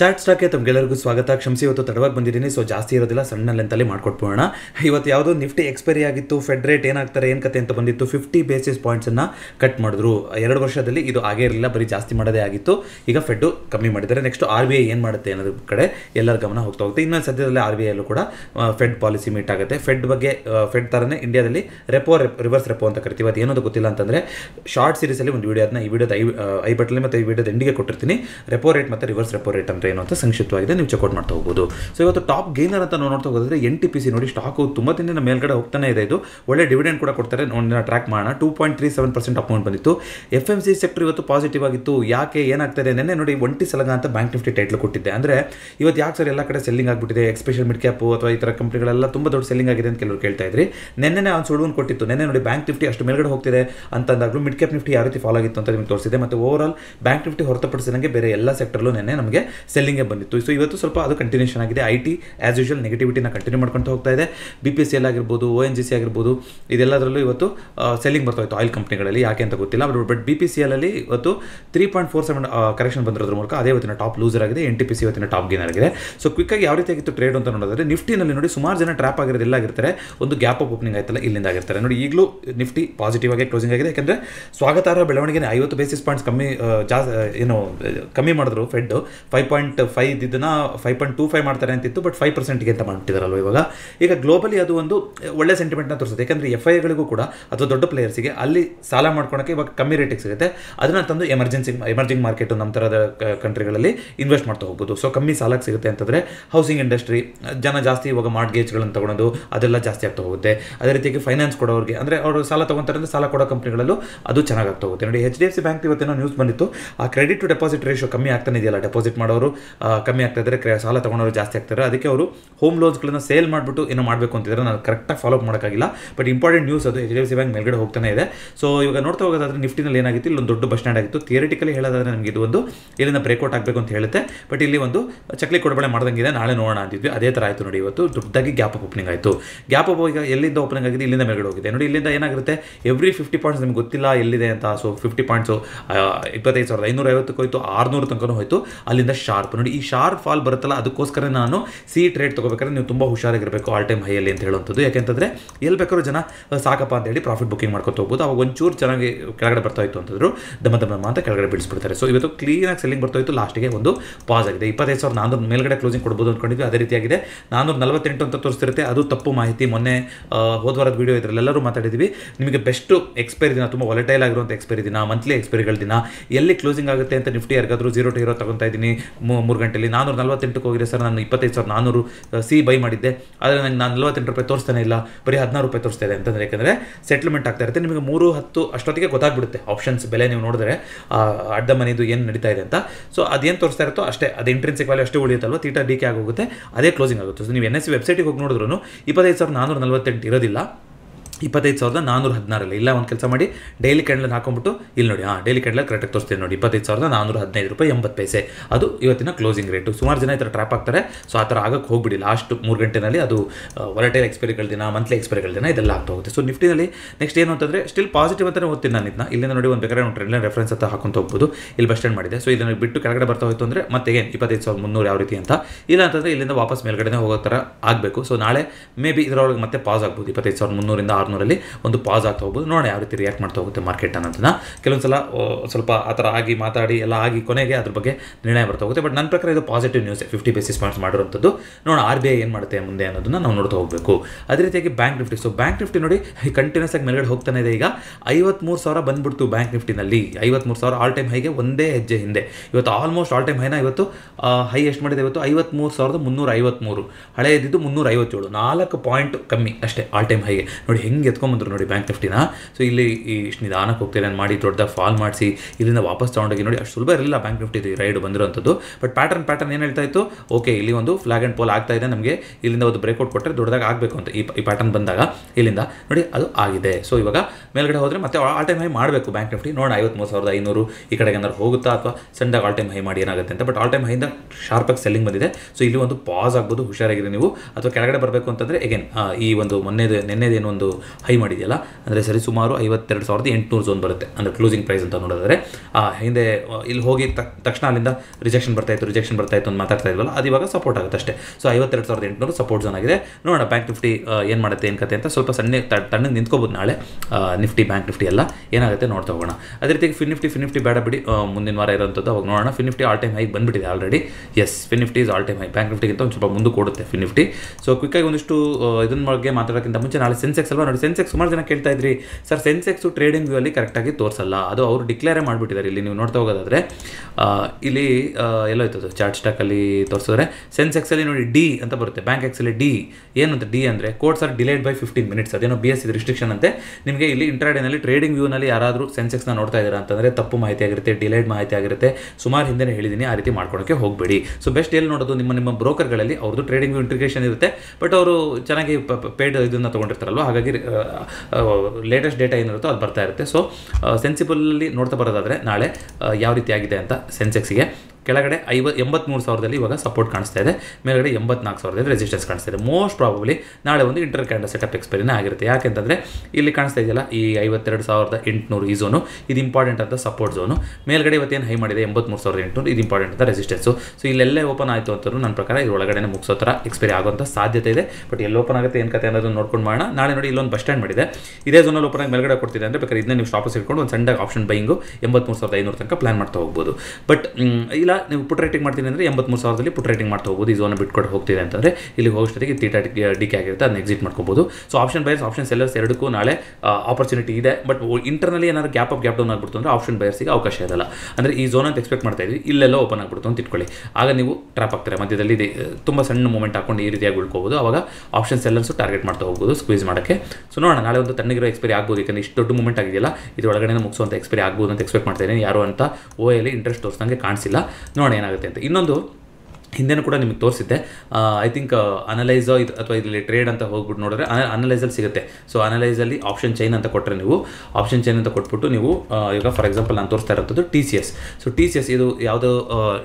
chat ಸ್ಟಾಕೆ ತಮಗೆಲ್ಲರಿಗೂ ಸ್ವಾಗತ ಕ್ಷಮಿಸಿ ಇವತ್ತು ತಡವಾಗಿ ಬಂದಿದ್ದೀನಿ ಸೊ ಜಾಸ್ತಿ ಇರೋದಿಲ್ಲ ಸಣ್ಣ ಲೆಂತಲ್ಲಿ ಮಾಡ್ಕೊಟ್ಬೋಣ ಇವತ್ತು ಯಾವುದೋ ನಿಫ್ಟಿ ಎಕ್ಸ್ಪೈರಿ ಆಗಿತ್ತು ಫೆಡ್ ರೇಟ್ ಏನಾಗ್ತಾರೆ ಏನು ಕತೆ ಅಂತ ಬಂದಿತ್ತು ಫಿಫ್ಟಿ ಬೇಸಿಸ್ ಪಾಯಿಂಟ್ಸನ್ನು ಕಟ್ ಮಾಡಿದ್ರು ಎರಡು ವರ್ಷದಲ್ಲಿ ಇದು ಆಗೇ ಇರಲಿಲ್ಲ ಬರೀ ಜಾಸ್ತಿ ಮಾಡೋದೇ ಆಗಿತ್ತು ಈಗ ಫೆಡ್ಡು ಕಮ್ಮಿ ಮಾಡಿದ್ದಾರೆ ನೆಕ್ಸ್ಟ್ ಆರ್ ಬಿ ಐ ಏನು ಮಾಡುತ್ತೆ ಅನ್ನೋದ್ರ ಕಡೆ ಎಲ್ಲರ ಗಮನ ಹೋಗ್ತಾ ಹೋಗುತ್ತೆ ಇನ್ನೊಂದು ಸದ್ಯದಲ್ಲೇ ಆರ್ ಬಿ ಐಲ್ಲೂ ಕೂಡ ಫೆಡ್ ಪಾಲಿಸಿ ಮೀಟ್ ಆಗುತ್ತೆ ಫೆಡ್ ಬಗ್ಗೆ ಫೆಡ್ ಥರನೇ ಇಂಡಿಯಾದಲ್ಲಿ ರೆಪೋ ರಿವರ್ಸ್ ರೆಪೋ ಅಂತ ಕರಿತೀವಿ ಅದು ಏನೋದು ಗೊತ್ತಿಲ್ಲ ಅಂತಂದರೆ ಶಾರ್ಟ್ ಸೀರೀಸಲ್ಲಿ ಒಂದು ವಿಡಿಯೋ ಅದನ್ನ ಈ ವಿಡಿಯೋದ ಐ ಐ ಮತ್ತೆ ಮತ್ತು ಈ ವಿಡಿಯೋದ ಎಂಡಿಗೆ ಕೊಟ್ಟಿರ್ತೀನಿ ರೆಪೋ ರೇಟ್ ಮತ್ತು ರಿವರ್ಸ್ ರೆಪೋ ರೇಟ್ ಅಂತ ಅಂತ ಏನು ಅಂತ ಸಂಕ್ಷಿಪ್ತವಾಗಿದೆ ನೀವು ಚೆಕ್ಔಟ್ ಮಾಡ್ತಾ ಹೋಗ್ಬೋದು ಸೊ ಇವತ್ತು ಟಾಪ್ ಗೇನರ್ ಅಂತ ನಾವು ನೋಡ್ತಾ ಹೋಗೋದ್ರೆ ಎನ್ ಟಿ ಪಿ ಸಿ ನೋಡಿ ಸ್ಟಾಕು ತುಂಬ ದಿನ ಮೇಲ್ಗಡೆ ಹೋಗ್ತಾನೆ ಇದೆ ಇದು ಒಳ್ಳೆ ಡಿವಿಡೆಂಡ್ ಕೂಡ ಕೊಡ್ತಾರೆ ಒಂದಿನ ಟ್ರ್ಯಾಕ್ ಮಾಡೋಣ two point three seven percent amount ಬಂದಿತ್ತು ಎಫ್ ಎಮ್ ಸಿ ಸೆಕ್ಟರ್ ಇವತ್ತು ಪಾಸಿಟಿವ್ ಆಗಿತ್ತು ಯಾಕೆ ಏನಾಗ್ತಾರೆ ನೆನ್ನೆ ನೋಡಿ ಒಂಟಿ ಸಲಗ ಅಂತ ಬ್ಯಾಂಕ್ ನಿಫ್ಟಿ ಟೈಟ್ಲ್ ಕೊಟ್ಟಿದ್ದೆ ಅಂದರೆ ಇವತ್ತು ಯಾಕೆ ಸರ್ ಎಲ್ಲ ಕಡೆ ಸೆಲ್ಲಿಂಗ್ ಆಗಿಬಿಟ್ಟಿದೆ ಎಕ್ಸ್ಪೆಷಲ್ ಮಿಡ್ ಕ್ಯಾಪ್ ಅಥವಾ ಈ ಥರ ಕಂಪ್ನಿಗಳೆಲ್ಲ ತುಂಬ ದೊಡ್ಡ ಸೆಲ್ಲಿಂಗ್ ಆಗಿದೆ ಅಂತ ಕೆಲವರು ಕೇಳ್ತಾ ಇದ್ರಿ ನೆನ್ನೆ ಅವ್ನು ಸುಳುವನ್ನು ಕೊಟ್ಟಿತ್ತು ನೆನ್ನೆ ನೋಡಿ ಬ್ಯಾಂಕ್ ನಿಫ್ಟಿ ಅಷ್ಟು ಮೇಲ್ಗಡೆ ಹೋಗ್ತಿದೆ ಅಂತಂದಾಗಲೂ ಮಿಡ್ ಕ್ಯಾಪ್ ನಿಫ್ಟಿ ಯಾವ ರೀತಿ ಫಾಲೋ ಆಗಿತ್ತು ಅಂತ ನಿಮ್ಗೆ ತೋರಿಸಿದೆ ಮತ್ತು ಓವರ್ ಆಲ್ ಬ್ಯಾಂಕ್ ನಿಫ್ಟಿ ಹೊರತುಪಡಿಸಿದಂಗೆ ಬೇರೆ ಎಲ್ಲ ಸೆಕ್ಟರ್ಲೂ ನೆನ್ನೆ ನಮಗೆ ಸೆಲ್ಲಿಂಗೇ ಬಂದಿತ್ತು ಸೊ ಇವತ್ತು ಸ್ವಲ್ಪ ಅದು ಕಂಟಿನ್ಯೂಷನ್ ಆಗಿದೆ ಐ ಟಿ ಆಸ್ ಯೂಶುವಲ್ ನೆಗೆಟಿವಿಟಿನ ಕಂಟಿನ್ಯೂ ಮಾಡ್ಕೊಂಡು ಹೋಗ್ತಾ ಇದೆ ಬಿ ಪಿ ಸಿ ಎಲ್ ಆಗಿರ್ಬೋದು ಒ ಎನ್ ಜಿ ಸಿ ಆಗಿರ್ಬೋದು ಇದೆಲ್ಲದರಲ್ಲೂ ಇವತ್ತು ಸೆಲ್ಲಿಂಗ್ ಬರ್ತಾ ಇತ್ತು ಆಯಿಲ್ ಕಂಪ್ನಿಗಳಲ್ಲಿ ಯಾಕೆ ಅಂತ ಗೊತ್ತಿಲ್ಲ ಬಟ್ ಬಿ ಪಿ ಸಿ ಎಲ್ಲಲ್ಲಿ ಇವತ್ತು three point four seven correction ಬಂದಿರೋದ್ರ ಮೂಲಕ ಅದೇ ಇವತ್ತಿನ ಟಾಪ್ ಲೂಸರ್ ಆಗಿದೆ ಎನ್ ಟಿ ಪಿ ಸಿ ಇವತ್ತಿನ ಟಾಪ್ ಗೇನರ್ ಆಗಿದೆ ಸೊ ಕ್ವಿಕ್ಕಾಗಿ ಯಾವ ರೀತಿ ಆಗಿತ್ತು ಟ್ರೇಡ್ ಅಂತ ನೋಡೋದಾದ್ರೆ ನಿಫ್ಟಿನಲ್ಲಿ ನೋಡಿ ಸುಮಾರು ಜನ ಟ್ರ್ಯಾಪ್ ಆಗಿರೋದಿಲ್ಲ ಆಗಿರ್ತಾರೆ ಒಂದು ಗ್ಯಾಪ್ ಅಪ್ ಓಪನಿಂಗ್ ಆಯ್ತಲ್ಲ ಇಲ್ಲಿಂದ ಆಗಿರ್ತಾರೆ ನೋಡಿ ಈಗಲೂ ನಿಫ್ಟಿ ಪಾಸಿಟಿವ್ ಆಗಿ ಕ್ಲೋಸಿಂಗ್ ಆಗಿದೆ ಯಾಕಂದರೆ ಸ್ವಾಗತಾರ್ಹ ಬೆಳವಣಿಗೆ ಐವತ್ತು ಬೇಸಿಸ್ ಪಾಯಿಂಟ್ಸ್ ಕಮ್ಮಿ ಜಾಸ್ತಿ ಏನು ಕಮ್ಮಿ ಮಾಡಿದ್ರು Fed five point point five ಇದನ್ನು ಫೈವ್ ಪಾಯಿಂಟ್ ಟೂ ಫೈವ್ ಮಾಡ್ತಾರೆ ಅಂತಿತ್ತು ಬಟ್ ಫೈವ್ ಪರ್ಸೆಂಟ್ಗೆ ಅಂತ ಮಾಡ್ತಿದಾರಲ್ವ ಇವಾಗ ಈಗ ಗ್ಲೋಬಲಿ ಅದು ಒಂದು ಒಳ್ಳೆ ಸೆಂಟಿಮೆಂಟ್ನ ತೋರಿಸುತ್ತೆ ಯಾಕಂದರೆ ಎಫ್ ಐಗಳಿಗೂ ಕೂಡ ಅಥವಾ ದೊಡ್ಡ ಪ್ಲೇಯರ್ಸಿಗೆ ಅಲ್ಲಿ ಸಾಲ ಮಾಡ್ಕೊಳಕ್ಕೆ ಇವಾಗ ಕಮ್ಮಿ ರೇಟಿಗೆ ಸಿಗುತ್ತೆ ಅದನ್ನು ತಂದು ಎಮರ್ಜೆನ್ಸಿ ಎಮರ್ಜಿಂಗ್ ಮಾರ್ಕೆಟು ನಮ್ಮ ಥರದ ಕಂಟ್ರಿಗಳಲ್ಲಿ ಇನ್ವೆಸ್ಟ್ ಮಾಡ್ತಾ ಹೋಗ್ಬೋದು ಸೊ ಕಮ್ಮಿ ಸಾಲಕ್ಕೆ ಸಿಗುತ್ತೆ ಅಂತಂದರೆ ಹೌಸಿಂಗ್ ಇಂಡಸ್ಟ್ರಿ ಜನ ಜಾಸ್ತಿ ಇವಾಗ ಮಾರ್ಟ್ಗೇಜ್ಗಳನ್ನು ತೊಗೊಳೋದು ಅದೆಲ್ಲ ಜಾಸ್ತಿ ಆಗ್ತಾ ಹೋಗುತ್ತೆ ಅದೇ ರೀತಿಯಾಗಿ ಫೈನಾನ್ಸ್ ಕೊಡೋರಿಗೆ ಅಂದರೆ ಅವರು ಸಾಲ ತೊಗೊಂತಾರೆ ಅಂದರೆ ಸಾಲ ಕೊಡೋ ಕಂಪ್ನಿಗಳಲ್ಲೂ ಅದು ಚೆನ್ನಾಗಿ ಹೋಗುತ್ತೆ ನೋಡಿ H D F C bank ಇವತ್ತೇನೋ ನ್ಯೂಸ್ ಬಂದಿತ್ತು ಆ ಕ್ರೆಡಿಟ್ ಟು ಡೆಪಾಸಿಟ್ ರೇಷೋ ಕಮ್ಮಿ ಆಗ್ತಾನೆ ಇದೆಯಲ್ಲ ಡೆಪಾಸಿಟ್ ಮಾಡೋರು ಕಮ್ಮಿ ಆಗ್ತಾ ಇದ್ರೆ ಸಾಲ ತೊಗೊಂಡವರು ಜಾಸ್ತಿ ಆಗ್ತಾರೆ ಅದಕ್ಕೆ ಅವರು ಹೋಮ್ ಲೋನ್ಸ್ಗಳನ್ನು ಸೇಲ್ ಮಾಡಿಬಿಟ್ಟು ಏನೋ ಮಾಡಬೇಕು ಅಂತಿದ್ರೆ ನಾನು ಕರೆಕ್ಟಾಗಿ ಫಾಲೋ ಮಾಡೋಕ್ಕಾಗಿಲ್ಲ ಬಟ್ ಇಂಪಾರ್ಟೆಂಟ್ ನ್ಯೂಸ್ ಅದು H D F C bank ಮೇಲ್ಗಡೆ ಹೋಗ್ತಾನೆ ಇದೆ ಸೊ ಇವಾಗ ನೋಡ್ತಾ ಹೋಗೋದಾದ್ರೆ ನಿಫ್ಟಿನಲ್ಲಿ ಏನಾಗಿತ್ತು ಇಲ್ಲೊಂದು ದೊಡ್ಡ ಬಸ್ ಸ್ಟ್ಯಾಂಡ್ ಆಗಿತ್ತು ಥಿಯರಿಟಿಕಲಿ ಹೇಳೋದಾದ್ರೆ ನಮಗೆ ಇದು ಒಂದು ಇಲ್ಲಿಂದ ಬ್ರೇಕ್ಔಟ್ ಆಗಬೇಕು ಅಂತ ಹೇಳುತ್ತೆ ಬಟ್ ಇಲ್ಲಿ ಒಂದು ಚಕ್ಲಿ ಕೊಡಬಳೆ ಮಾಡ್ದಂಗಿದೆ ನಾಳೆ ನೋಡೋಣ ಅಂತಿದ್ವಿ ಅದೇ ಥರ ಆಯಿತು ನೋಡಿ ಇವತ್ತು ದೊಡ್ಡದಾಗಿ ಗ್ಯಾಪ್ ಅಪ್ ಓಪನಿಂಗ್ ಆಯಿತು ಗ್ಯಾಪ್ ಅಪ್ ಈಗ ಎಲ್ಲಿಂದ ಓಪನಿಂಗ್ ಆಗಿದೆ ಇಲ್ಲಿಂದ ಮೇಲ್ಗಡೆ ಹೋಗಿದೆ ನೋಡಿ ಇಲ್ಲಿಂದ ಏನಾಗುತ್ತೆ ಎವ್ರಿ ಫಿಫ್ಟಿ ಪಾಯಿಂಟ್ಸ್ ನಿಮ್ಗೆ ಗೊತ್ತಿಲ್ಲ ಎಲ್ಲಿದೆ ಅಂತ ಸೊ ಫಿಫ್ಟಿ ಪಾಯಿಂಟ್ಸು ಇಪ್ಪತ್ತೈದು ಸಾವಿರದ ಐನೂರ ಐವತ್ತಕ್ಕೆ ಹೋಯಿತು ಆರುನೂರು ತನಕ ಹೋಯಿತು ಅಲ್ಲಿಂದ ಶಾರ್ಪ್ ಶಾರ್ಪ್ ನೋಡಿ ಈ ಶಾರ್ಪ್ ಫಾಲ್ ಬರುತ್ತಲ್ಲ ಅದಕ್ಕೋಸ್ಕರ ನಾನು ಸಿ ಟ್ರೇಡ್ ತೊಗೋಬೇಕಾದ್ರೆ ನೀವು ತುಂಬ ಹುಷಾರಾಗಿರಬೇಕು ಆಲ್ ಟೈಮ್ ಹೈಯಲ್ಲಿ ಅಂತ ಹೇಳುವಂಥದ್ದು ಯಾಕೆಂತಂದರೆ ಎಲ್ಲಿ ಬೇಕಾದ್ರೂ ಜನ ಸಾಕಪ್ಪ ಅಂತ ಹೇಳಿ ಪ್ರಾಫಿಟ್ ಬುಕ್ಕಿಂಗ್ ಮಾಡ್ಕೊತ ಹೋಗ್ಬೋದು ಅವಾಗ ಒಂಚೂರು ಚೆನ್ನಾಗಿ ಕೆಳಗಡೆ ಬರ್ತಾ ಇತ್ತು ಅಂತಂದ್ರು ದಮ ದಮ ಅಂತ ಕೆಳಗಡೆ ಬಿಡಿಸ್ಬಿಡ್ತಾರೆ ಸೊ ಇವತ್ತು ಕ್ಲೀನಾಗಿ ಸೆಲ್ಲಿಂಗ್ ಬರ್ತಾ ಇತ್ತು ಲಾಸ್ಟಿಗೆ ಒಂದು ಪಾಸ್ ಆಗಿದೆ ಇಪ್ಪತ್ತೈದು ಸಾವಿರದ ನಾನ್ನೂರು ಮೇಲ್ಗಡೆ ಕ್ಲೋಸಿಂಗ್ ಕೊಡ್ಬೋದು ಅಂದ್ಕೊಂಡಿದ್ವಿ ಅದೇ ರೀತಿಯಾಗಿದೆ ನಾನೂರ ನಲವತ್ತೆಂಟು ಅಂತ ತೋರಿಸ್ತಿರುತ್ತೆ ಅದು ತಪ್ಪು ಮಾಹಿತಿ ಮೊನ್ನೆ ಹೋದ್ವಾರದ ವೀಡಿಯೋ ಎಲ್ಲರೂ ಮಾತಾಡಿದ್ವಿ ನಿಮಗೆ ಬೆಸ್ಟ್ ಎಕ್ಸ್ಪೈರಿ ದಿನ ತುಂಬ ವಾಲಟೈಲ್ ಆಗಿರುವಂಥ ಎಕ್ಸ್ಪೈರಿ ದಿನ ಮಂತ್ಲಿ ಎಕ್ಸ್ಪೈರಿಗಳ ದಿನ ಎಲ್ಲಿ ಕ್ಲೋಸಿಂಗ್ ಆಗುತ್ತೆ ಅಂತ ನಿಫ್ಟಿ ಯಾರಿಗಾದರೂ ಜೀರೋ ಟು ಹೀರೋ ತಗೊತಾ ಇದ್ದೀನಿ ಮೂರು ಗಂಟೆಯಲ್ಲಿ ನಾನ್ನೂರ ನಲ್ವತ್ತೆಂಟಕ್ಕೆ ಹೋಗಿದೆ ಸರ್ ನಾನು ಇಪ್ಪತ್ತೈದು ಸಾವಿರದ ನಾನ್ನೂರು ಸಿ ಬೈ ಮಾಡಿದ್ದೆ ಆದರೆ ನನಗೆ ನಾನು ನಲ್ವತ್ತೆಂಟು ರೂಪಾಯಿ ತೋರಿಸ್ತಾನೆ ಇಲ್ಲ ಬರೀ ಹದಿನಾರು ರೂಪಾಯಿ ತೋರಿಸ್ತಾ ಇದೆ ಅಂತಂದರೆ ಯಾಕಂದರೆ ಸೆಟ್ಲ್ಮೆಂಟ್ ಆಗ್ತಾ ಇರುತ್ತೆ ನಿಮಗೆ ಮೂರು ಹತ್ತು ಅಷ್ಟೊತ್ತಿಗೆ ಗೊತ್ತಾಗ್ಬಿಡುತ್ತೆ ಆಪ್ಷನ್ಸ್ ಬೆಲೆ ನೀವು ನೋಡಿದ್ರೆ ಅಡ್ಡ ಮನೆಯದು ಏನು ನಡೀತಾ ಇದೆ ಅಂತ ಸೊ ಅದೇನು ತೋರಿಸ್ತಾ ಇರುತ್ತೋ ಅಷ್ಟೇ ಅದು ಇಂಟ್ರೆನ್ಸಿಕ್ ವ್ಯಾಲ್ಯೂ ಅಷ್ಟೇ ಉಳಿಯುತ್ತಲ್ವ ತೀಟಾ ಡಿ ಕೆ ಆಗೋಗುತ್ತೆ ಅದೇ ಕ್ಲೋಸಿಂಗ್ ಆಗುತ್ತೆ ಸೊ ನೀವು ಎನ್ ಎಸ್ ಸಿ ವೆಬ್ಸೈಟಿಗೆ ಹೋಗಿ ನೋಡಿದ್ರು ಇಪ್ಪತ್ತೈದು ಸಾವಿರದ ನಾನ್ನೂರ ನಲ್ವತ್ತೆಂಟು ಇರೋದಿಲ್ಲ ಇಪ್ಪತ್ತೈದು ಸಾವಿರದ ನಾನ್ನೂರ ಹದಿನಾರಲ್ಲಿ ಇಲ್ಲ ಒಂದು ಕೆಲಸ ಮಾಡಿ ಡೈಲಿ ಕ್ಯಾಂಡಲ್ ಹಾಕೊಂಡ್ಬಿಟ್ಟು ಇಲ್ಲಿ ನೋಡಿ ಹಾಂ ಡೈಲಿ ಕ್ಯಾಂಡಲ್ ಕರೆಕ್ಟಾಗಿ ತೋರಿಸ್ತೀನಿ ನೋಡಿ ಇಪ್ಪತ್ತೈದು ಸಾವಿರದ ನಾನ್ನೂರ ಹದಿನೈದು ರೂಪಾಯಿ ಎಂಬತ್ತು ಪೈಸೆ ಅದು ಇವತ್ತಿನ ಕ್ಲೋಸಿಂಗ್ ರೇಟು ಸುಮಾರು ಜನ ಈ ಥರ ಟ್ರ್ಯಾಪ್ ಆಗ್ತಾರೆ ಸೊ ಆ ಥರ ಆಗಕ್ಕೆ ಹೋಗ್ಬಿಡಿ ಲಾಸ್ಟ್ ಮೂರು ಗಂಟೆನಲ್ಲಿ ಅದು ಹೊರಟೆ ಎಕ್ಸ್ಪೈರಿಗಳ ದಿನ ಮಂತ್ಲಿ ಎಕ್ಸ್ಪೈರಿಗಳ ದಿನ ಇದೆಲ್ಲ ಆಗ್ತಾ ಹೋಗುತ್ತೆ ಸೊ ನಿಫ್ಟಿನಲ್ಲಿ ನೆಕ್ಸ್ಟ್ ಏನು ಅಂತಂದರೆ ಸ್ಟಿಲ್ ಪಾಸಿಟಿವ್ ಅಂತಲೇ ಓದ್ತೀನಿ ನಾನು ಇದನ್ನ ಇಲ್ಲಿಂದ ನೋಡಿ ಒಂದು ಬೇಕಾದ್ರೆ ಒಂದು ಟ್ರೆಂಡ್ ರೆಫರೆನ್ಸ್ ಅಂತ ಹಾಕೊಂಡು ಹೋಗ್ಬೋದು ಇಲ್ಲಿ ಬಸ್ ಸ್ಟ್ಯಾಂಡ್ ಮಾಡಿದೆ ಸೊ ಇದನ್ನು ಬಿಟ್ಟು ಕೆಳಗಡೆ ಬರ್ತಾ ಹೋಯ್ತು ಅಂದರೆ ಮತ್ತೆ ಏನು ಇಪ್ಪತ್ತೈದು ಸಾವಿರದ ಮುನ್ನೂರು ಯಾವ ರೀತಿ ಅಂತ ಇಲ್ಲ ಅಂತಂದರೆ ಇಲ್ಲಿಂದ ವಾಪಸ್ ಮೇಲ್ಗಡೆ ಹೋಗೋ ಥರ ಆಗಬೇಕು ಸೊ ನಾಳೆ ಮೇ ಬಿ ಇದರೊಳಗೆ ಮತ್ತೆ ಪಾಸ್ ಆಗ್ಬೋದು ಇಪ್ಪತ್ತೈದು ಸಾವಿರದ ಮುನ್ನೂರಿಂದ ಕಾರ್ನರಲ್ಲಿ ಒಂದು ಪಾಸ್ ಆಗ್ತಾ ಹೋಗ್ಬೋದು ನೋಡೋಣ ಯಾವ ರೀತಿ ರಿಯಾಕ್ಟ್ ಮಾಡ್ತಾ ಹೋಗುತ್ತೆ ಮಾರ್ಕೆಟ್ ಅನ್ನೋದನ್ನ ಕೆಲವೊಂದು ಸಲ ಸ್ವಲ್ಪ ಆ ಥರ ಆಗಿ ಮಾತಾಡಿ ಎಲ್ಲ ಆಗಿ ಕೊನೆಗೆ ಅದ್ರ ಬಗ್ಗೆ ನಿರ್ಣಯ ಬರ್ತಾ ಹೋಗುತ್ತೆ ಬಟ್ ನನ್ನ ಪ್ರಕಾರ ಇದು positive news fifty basis points ಮಾಡಿರುವಂಥದ್ದು ನೋಡೋಣ ಆರ್ ಬಿ ಐ ಏನು ಮಾಡುತ್ತೆ ಮುಂದೆ ಅನ್ನೋದನ್ನ ನಾವು ನೋಡ್ತಾ ಹೋಗಬೇಕು ಅದೇ ರೀತಿಯಾಗಿ bank Nifty so bank Nifty ನೋಡಿ ಕಂಟಿನ್ಯೂಸ್ ಆಗಿ ಮೇಲ್ಗಡೆ ಹೋಗ್ತಾನೆ ಇದೆ ಈಗ ಐವತ್ಮೂರು ಸಾವಿರ ಬಂದ್ಬಿಡ್ತು ಬ್ಯಾಂಕ್ ನಿಫ್ಟಿನಲ್ಲಿ ಐವತ್ಮೂರು ಸಾವಿರ ಆಲ್ ಟೈಮ್ ಹೈಗೆ ಒಂದೇ ಹೆಜ್ಜೆ ಹಿಂದೆ ಇವತ್ತು ಆಲ್ಮೋಸ್ಟ್ ಆಲ್ ಟೈಮ್ ಹೈನ ಇವತ್ತು ಹೈ ಎಷ್ಟು ಮಾಡಿದೆ ಇವತ್ತು ಐವತ್ಮೂರು ಸಾವಿರದ ಮುನ್ನೂರ ಐವತ್ಮೂರು ಹಳೆಯದಿದ್ದು ಮುನ್ನೂರ ಐವತ್ತೇಳು ನಾಲ್ಕು ಪಾಯಿಂಟ್ ಕಮ್ಮಿ ಅಷ್ಟೇ ಆಲ್ ಟೈಮ್ ಹೈಗೆ ನೋಡಿ ಹಿಂಗೆ ಎತ್ಕೊಂಬಂದ್ರು ನೋಡಿ ಬ್ಯಾಂಕ್ ನಿಫ್ಟಿನ ಸೊ ಇಲ್ಲಿ ಇಷ್ಟು ನಿಧಾನಕ್ಕೆ ಹೋಗ್ತಿಲ್ಲ ಮಾಡಿ ದೊಡ್ಡ ಫಾಲ್ ಮಾಡಿಸಿ ಇಲ್ಲಿಂದ ವಾಪಸ್ ತಗೊಂಡೋಗಿ ನೋಡಿ ಅಷ್ಟು ಸುಲಭ ಇರಲಿಲ್ಲ ಬ್ಯಾಂಕ್ ನಿಫ್ಟಿದು ರೈಡ್ ಬಂದಿರುವಂಥದ್ದು ಬಟ್ ಪ್ಯಾಟರ್ನ್ ಪ್ಯಾಟರ್ನ್ ಏನು ಹೇಳ್ತಾ ಇತ್ತು ಓಕೆ ಇಲ್ಲಿ ಒಂದು ಫ್ಲಾಗ್ ಆ್ಯಂಡ್ ಪೋಲ್ ಆಗ್ತಾ ಇದೆ ನಮಗೆ ಇಲ್ಲಿಂದ ಒಂದು ಬ್ರೇಕ್ಔಟ್ ಕೊಟ್ಟರೆ ದೊಡ್ಡದಾಗಿ ಆಗಬೇಕು ಅಂತ ಈ ಪ್ಯಾಟರ್ನ್ ಬಂದಾಗ ಇಲ್ಲಿಂದ ನೋಡಿ ಅದು ಆಗಿದೆ ಸೊ ಇವಾಗ ಮೇಲ್ಗಡೆ ಹೋದರೆ ಮತ್ತೆ ಆಲ್ ಟೈಮ್ ಹೈ ಮಾಡಬೇಕು ಬ್ಯಾಂಕ್ ನಿಫ್ಟಿ ನೋಡಿ ಐವತ್ತ್ಮೂರು ಸಾವಿರದ ಐನೂರು ಈ ಕಡೆಗೆ ಏನಾದ್ರು ಹೋಗುತ್ತಾ ಅಥವಾ ಸಣ್ಣದಾಗಿ ಆಲ್ ಟೈಮ್ ಹೈ ಮಾಡಿ ಏನಾಗುತ್ತೆ ಅಂತ ಬಟ್ ಆಲ್ ಟೈಮ್ ಹೈಯಿಂದ ಶಾರ್ಪಾಗಿ ಸೆಲ್ಲಿಂಗ್ ಬಂದಿದೆ ಸೊ ಇಲ್ಲಿ ಒಂದು ಪಾಸ್ ಆಗ್ಬೋದು ಹುಷಾರಾಗಿದೆ ನೀವು ಅಥವಾ ಕೆಳಗಡೆ ಬರಬೇಕು ಅಂತಂದರೆ ಎಗೇನ್ ಈ ಒಂದು ಮೊನ್ನೆದು ನೆನ್ನೆದೇನೊಂದು ಒಂದು ಹೈ ಮಾಡಿದೆಯಲ್ಲ ಅಂದರೆ ಸರಿಸುಮಾರು ಐವತ್ತೆರಡು ಸಾವಿರದ ಎಂಟುನೂರು ಝೋನ್ ಬರುತ್ತೆ ಅಂದರೆ ಕ್ಲೋಸಿಂಗ್ ಪ್ರೈಸ್ ಅಂತ ನೋಡೋದಾದರೆ ಹಿಂದೆ ಇಲ್ಲಿ ಹೋಗಿ ತಕ್ಷಣ ಅಲ್ಲಿಂದ ರಿಜೆಕ್ಷನ್ ಇತ್ತು ರಿಜೆಕ್ಷನ್ ಇತ್ತು ಅಂತ ಮಾತಾಡ್ತಾ ಇದ್ವಲ್ಲ ಅದು ಇವಾಗ ಸಪೋರ್ಟ್ ಆಗುತ್ತೆ ಅಷ್ಟೇ ಸೊ ಐವತ್ತೆರಡು ಸಾವಿರದ ಎಂಟುನೂರು ಸಪೋರ್ಟ್ ಝೋನ್ ಆಗಿದೆ ನೋಡೋಣ ಬ್ಯಾಂಕ್ ನಿಫ್ಟಿ ಏನು ಮಾಡುತ್ತೆ ಏನು ಕತೆ ಅಂತ ಸ್ವಲ್ಪ ಸಣ್ಣ ತಣ್ಣಗೆ ನಿಂತ್ಕೋಬೋದು ನಾಳೆ ನಿಫ್ಟಿ ಬ್ಯಾಂಕ್ ನಿಫ್ಟಿ ಎಲ್ಲ ಏನಾಗುತ್ತೆ ನೋಡ್ತಾ ಹೋಗೋಣ ಅದೇ ರೀತಿ ಫಿನ್ ನಿಫ್ಟಿ ಫಿನ್ ನಿಫ್ಟಿ ಬೇಡ ಬಿಡಿ ಮುಂದಿನ ವಾರ ಇರೋಂಥದ್ದು ಅವಾಗ ನೋಡೋಣ Fin Nifty all time high ಬಂದುಬಿಟ್ಟಿದೆ already yes Fin Nifty is all time high bank ನಿಫ್ಟಿಗಿಂತ ಒಂದು ಸ್ವಲ್ಪ ಮುಂದೆ ಕೊಡುತ್ತೆ ಫಿನ್ ನಿಫ್ಟಿ ಸೊ ಕ್ವಿಕ್ಕಾಗಿ ಒಂದಿಷ್ಟು ಇದನ್ನ ಬಗ್ಗೆ ಮಾತಾಡೋಕ್ಕಿಂತ ಮುಂಚೆ ನಾಳೆ ಸೆನ್ಸೆಕ್ಸ್ ಅಲ್ವಾ ನೋಡಿ ಸೆನ್ಸೆಕ್ಸ್ ಸುಮಾರು ಜನ ಕೇಳ್ತಾ ಇದ್ರಿ ಸರ್ ಸೆನ್ಸೆಕ್ಸು ಟ್ರೇಡಿಂಗ್ ವ್ಯೂ ಅಲ್ಲಿ ಕರೆಕ್ಟಾಗಿ ತೋರಿಸಲ್ಲ ಅದು ಅವರು ಡಿಕ್ಲೇರೇ ಮಾಡಿಬಿಟ್ಟಿದ್ದಾರೆ ಇಲ್ಲಿ ನೀವು ನೋಡ್ತಾ ಹೋಗೋದಾದ್ರೆ ಇಲ್ಲಿ ಇತ್ತು ಚಾರ್ಟ್ ಸ್ಟಾಕಲ್ಲಿ ತೋರಿಸಿದ್ರೆ ಸೆನ್ಸೆಕ್ಸಲ್ಲಿ ನೋಡಿ ಡಿ ಅಂತ ಬರುತ್ತೆ ಬ್ಯಾಂಕ್ ಎಕ್ಸಲ್ಲಿ ಡಿ ಏನು ಅಂತ ಡಿ ಅಂದರೆ courts are delayed by fifteen minutes ಅದೇನೋ ಬಿ ಎಸ್ ಸಿ ರಿಸ್ಟ್ರಿಕ್ಷನ್ ಅಂತೆ ನಿಮಗೆ ಇಲ್ಲಿ ಇಂಟ್ರಾಡೇನಲ್ಲಿ ಟ್ರೇಡಿಂಗ್ ವ್ಯೂನಲ್ಲಿ ಯಾರಾದರೂ ಸೆನ್ಸೆಕ್ಸ್ನ ನೋಡ್ತಾ ಇದ್ದಾರೆ ಅಂತಂದರೆ ತಪ್ಪು ಮಾಹಿತಿ ಆಗಿರುತ್ತೆ ಡಿಲೇಡ್ ಮಾಹಿತಿ ಆಗಿರುತ್ತೆ ಸುಮಾರು ಹಿಂದೆ ಹೇಳಿದ್ದೀನಿ ಆ ರೀತಿ ಮಾಡ್ಕೊಳಕ್ಕೆ ಹೋಗಬೇಡಿ ಸೊ ಬೆಸ್ಟ್ ಎಲ್ಲಿ ನೋಡೋದು ನಿಮ್ಮ ನಿಮ್ಮ ಬ್ರೋಕರ್ಗಳಲ್ಲಿ ಅವ್ರದ್ದು ಟ್ರೇಡಿಂಗ್ ವ್ಯೂ ಇಂಟ್ರಿಗೇಷನ್ ಇರುತ್ತೆ ಬಟ್ ಅವರು ಚೆನ್ನಾಗಿ ಪೇಡ್ ಇದನ್ನ ತಗೊಂಡಿರ್ತಾರಲ್ವ ಹಾಗಾಗಿ ಲೇಟೆಸ್ಟ್ ಡೇಟಾ ಏನಿರುತ್ತೋ ಅದು ಬರ್ತಾ ಇರುತ್ತೆ ಸೊ ಸೆನ್ಸಿಬಲಲ್ಲಿ ನೋಡ್ತಾ ಬರೋದಾದರೆ ನಾಳೆ ಯಾವ ರೀತಿ ಆಗಿದೆ ಅಂತ ಸೆನ್ಸೆಕ್ಸ್ಗೆ ಕೆಳಗಡೆ ಐವ ಎಂಬತ್ತ್ಮೂರು ಸಾವಿರದಲ್ಲಿ ಇವಾಗ ಸಪೋರ್ಟ್ ಕಾಣಿಸ್ತಾ ಇದೆ ಮೇಲ್ಗಡೆ ಎಂಬತ್ನಾಲ್ಕು ಸಾವಿರದಲ್ಲಿ ರೆಸಿಸ್ಟೆನ್ಸ್ ಕಾಣಿಸ್ತಾ ಇದೆ ಮೋಸ್ಟ್ ಪ್ರಾಬಬ್ಲಿ ನಾಳೆ ಒಂದು ಇಂಟರ್ ಕ್ಯಾಂಡಲ್ ಸೆಟಪ್ ಎಕ್ಸ್ಪೈರಿನೇ ಆಗಿರುತ್ತೆ ಯಾಕೆಂತಂದರೆ ಇಲ್ಲಿ ಕಾಣಿಸ್ತಾ ಇದೆಯಲ್ಲ ಈ ಐವತ್ತೆರಡು ಸಾವಿರದ ಎಂಟುನೂರು ಈ ಝೋನು ಇದು ಇಂಪಾರ್ಟೆಂಟ್ ಅಂತ ಸಪೋರ್ಟ್ ಝೋನು ಮೇಲ್ಗಡೆ ಇವತ್ತೇನು ಹೈ ಮಾಡಿದೆ ಎಂಬತ್ತ್ಮೂರು ಸಾವಿರದ ಎಂಟುನೂರು ಇದು ಇಂಪಾರ್ಟೆಂಟ್ ಅಂತ ರೆಸಿಸ್ಟೆನ್ಸು ಸೊ ಇಲ್ಲೆಲ್ಲೇ ಓಪನ್ ಆಯಿತು ಅಂತಲೂ ನನ್ನ ಪ್ರಕಾರ ಇದು ಒಳಗಡೆ ಮುಗಿಸೋ ಥರ ಎಕ್ಸ್ಪೈರಿ ಆಗೋಂಥ ಸಾಧ್ಯತೆ ಇದೆ ಬಟ್ ಎಲ್ಲಿ ಓಪನ್ ಆಗುತ್ತೆ ಏನು ಕತೆ ಅನ್ನೋದನ್ನು ನೋಡ್ಕೊಂಡು ಮಾಡೋಣ ನಾಳೆ ನೋಡಿ ಇಲ್ಲೊಂದು ಬಸ್ ಸ್ಟ್ಯಾಂಡ್ ಮಾಡಿದೆ ಇದೇ ಝೋನಲ್ಲಿ ಓಪನ್ ಆಗಿ ಮೇಲ್ಗಡೆ ಕೊಡ್ತಿದೆ ಅಂದರೆ ಬೇಕಾದ್ರೆ ಇದನ್ನ ನೀವು ಸ್ಟಾಪಸ್ ಇಟ್ಕೊಂಡು ಒಂದು ಸಣ್ಣ ಆಪ್ಷನ್ ಬೈಯಿಂಗು ಎಂಬತ್ತ್ಮೂರು ಸಾವಿರದ ಐನೂರು ತನಕ ಪ್ಲಾನ್ ಮಾಡ್ತಾ ಹೋಗ್ಬೋದು ಬಟ್ ಇಲ್ಲ ನೀವು ಪುಟ್ ರೈಟಿಂಗ್ ಮಾಡ್ತೀನಿ ಅಂದರೆ ಎಂಬತ್ಮೂರು ಸಾವಿರದಲ್ಲಿ ಪುಟ್ ರೈಟಿಂಗ್ ಮಾಡ್ತಾ ಹೋಗ್ಬೋದು ಈ ಝೋನ್ ಬಿಟ್ಕೊಂಡು ಹೋಗ್ತಿದೆ ಅಂತಂದರೆ ಇಲ್ಲಿ ಹೋಗೋಷ್ಟೊತ್ತಿಗೆ ತೀಟಾ ಡಿ ಆಗಿರುತ್ತೆ ಅದನ್ನ ಎಕ್ಸಿಟ್ ಮಾಡ್ಕೋಬೋದು so option buyers option sellers ಎರಡಕ್ಕೂ ನಾಳೆ ಆಪರ್ಚುನಿಟಿ ಇದೆ ಬಟ್ ಇಂಟರ್ನಲ್ಲಿ ಏನಾದ್ರು ಗ್ಯಾಪ್ ಅಪ್ ಗ್ಯಾಪ್ ಡೌನ್ ಆಗಿಬಿಡ್ತು ಅಂದರೆ ಆಪ್ಷನ್ ಬೈರ್ಸಿಗೆ ಅವಕಾಶ ಇರಲ್ಲ ಅಂದರೆ ಈ ಝೋನ್ ಅಂತ ಎಕ್ಸ್ಪೆಕ್ಟ್ ಮಾಡ್ತಾ ಇದ್ವಿ ಇಲ್ಲೆಲ್ಲ ಓಪನ್ ಆಗ್ಬಿಡ್ತು ಅಂತ ಇಟ್ಕೊಳ್ಳಿ ಆಗ ನೀವು ಟ್ರಾಪ್ ಆಗ್ತಾರೆ ಮಧ್ಯದಲ್ಲಿ ತುಂಬ ಸಣ್ಣ ಮೂಮೆಂಟ್ ಹಾಕೊಂಡು ಈ ರೀತಿಯಾಗಿ ಉಳ್ಕೋಬೋದು ಅವಾಗ ಆಪ್ಷನ್ ಸೆಲ್ಲರ್ಸು ಟಾರ್ಗೆಟ್ ಮಾಡ್ತಾ ಹೋಗ್ಬೋದು ಸ್ಕ್ವೀಸ್ ಮಾಡೋಕ್ಕೆ ಸೊ ನೋಡೋಣ ನಾಳೆ ಒಂದು ತಣ್ಣಗಿರೋ ಎಕ್ಸ್ಪೈರಿ ಆಗ್ಬೋದು ಯಾಕಂದರೆ ಇಷ್ಟು ದೊಡ್ಡ ಮೂಮೆಂಟ್ ಆಗಿದೆಯಲ್ಲ ಇದರೊಳಗಡೆ ಮುಗಿಸುವಂಥ ಎಕ್ಸ್ಪೈರಿ ಆಗ್ಬೋದು ಅಂತ ಎಕ್ಸ್ಪೆಕ್ಟ್ ಮಾಡ್ತಾ ಇದ್ದೀನಿ ಯಾರು ಅಂತ ಓ ಎಲ್ಲಿ ಇಂಟ್ರೆಸ್ಟ್ ತೋರಿಸ್ದಂಗೆ ಕಾಣಿಸಿಲ್ಲ ನೋಡೋಣ ಏನಾಗುತ್ತೆ ಅಂತ ಇನ್ನೊಂದು ಹಿಂದೆನೂ ಕೂಡ ನಿಮಗೆ ತೋರಿಸಿದ್ದೆ ಐ ಥಿಂಕ್ ಅನಲೈಸ್ ಇದು ಅಥವಾ ಇಲ್ಲಿ ಟ್ರೇಡ್ ಅಂತ ಹೋಗ್ಬಿಟ್ಟು ನೋಡಿದ್ರೆ ಅನಲೈಸಲ್ಲಿ ಸಿಗುತ್ತೆ ಸೊ ಅನಲೈಸಲ್ಲಿ ಆಪ್ಷನ್ ಚೈನ್ ಅಂತ ಕೊಟ್ಟರೆ ನೀವು ಆಪ್ಷನ್ ಚೈನ್ ಅಂತ ಕೊಟ್ಬಿಟ್ಟು ನೀವು ಈಗ ಫಾರ್ ಎಕ್ಸಾಂಪಲ್ ನಾನು ತೋರಿಸ್ತಾ ಇರೋದು T C S so T C S ಇದು ಯಾವುದೋ